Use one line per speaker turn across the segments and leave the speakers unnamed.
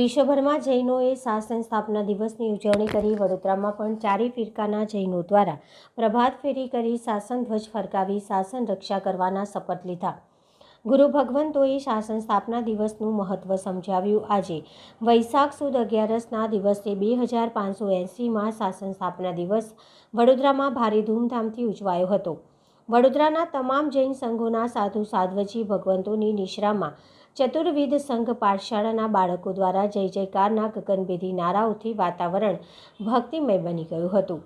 વિશ્વભરમાં જૈનોએ શાસન સ્થાપના દિવસની ઉજવણી કરી વડોદરામાં પણ ચારી ફિરકાના જૈનો દ્વારા પ્રભાત ફેરી કરી શાસન ધ્વજ ફરકાવી શાસન રક્ષા કરવાના શપથ લીધા ગુરુ ભગવંતોએ શાસન સ્થાપના દિવસનું મહત્વ સમજાવ્યું આજે વૈશાખ સુદ અગિયારસના દિવસે બે હજાર પાંચસો એંસીમાં શાસન સ્થાપના દિવસ વડોદરામાં ભારે ધૂમધામથી ઉજવાયો હતો વડોદરાના તમામ જૈન સંઘોના સાધુ સાધ્વજી ભગવંતોની નિશ્રામાં ચતુર્વિધ સંઘ પાઠશાળાના બાળકો દ્વારા જય જયકારના ગગનભેદી નારાઓથી વાતાવરણ ભક્તિમય બની ગયું હતું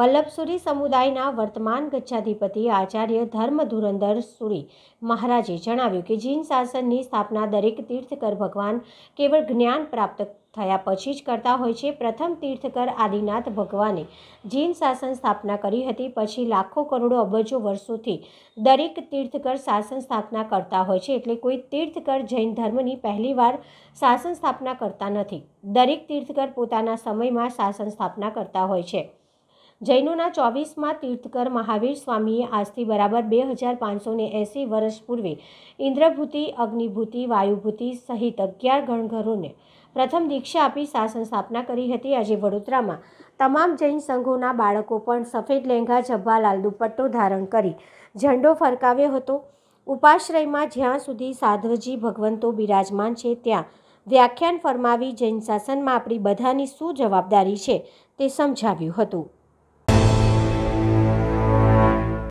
વલ્લભસુરી સમુદાયના વર્તમાન ગચ્છાધિપતિ આચાર્ય ધર્મ ધુરંધર સુરી મહારાજે જણાવ્યું કે જીન શાસનની સ્થાપના દરેક તીર્થકર ભગવાન કેવળ જ્ઞાન પ્રાપ્ત થયા પછી જ કરતા હોય છે પ્રથમ તીર્થકર આદિનાથ ભગવાને જીન શાસન સ્થાપના કરી હતી પછી લાખો કરોડો અબજો વર્ષોથી દરેક તીર્થકર શાસન સ્થાપના કરતા હોય છે એટલે કોઈ તીર્થકર જૈન ધર્મની પહેલીવાર શાસન સ્થાપના કરતા નથી દરેક તીર્થકર પોતાના સમયમાં શાસન સ્થાપના કરતા હોય છે જૈનોના ચોવીસમાં તીર્થકર મહાવીર સ્વામીએ આજથી બરાબર બે હજાર પાંચસો એંસી વર્ષ પૂર્વે ઇન્દ્રભૂતિ અગ્નિભૂતિ વાયુભૂતિ સહિત અગિયાર ગણઘરોને પ્રથમ દીક્ષા આપી શાસન સ્થાપના કરી હતી આજે વડોદરામાં તમામ જૈન સંઘોના બાળકો પણ સફેદ લહેંગા જબ્બા દુપટ્ટો ધારણ કરી ઝંડો ફરકાવ્યો હતો ઉપાશ્રયમાં જ્યાં સુધી સાધ્વજી ભગવંતો બિરાજમાન છે ત્યાં વ્યાખ્યાન ફરમાવી જૈન શાસનમાં આપણી બધાની શું જવાબદારી છે તે સમજાવ્યું હતું